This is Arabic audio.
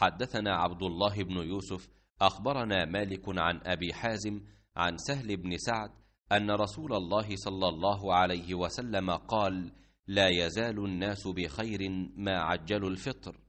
حدثنا عبد الله بن يوسف اخبرنا مالك عن ابي حازم عن سهل بن سعد ان رسول الله صلى الله عليه وسلم قال لا يزال الناس بخير ما عجلوا الفطر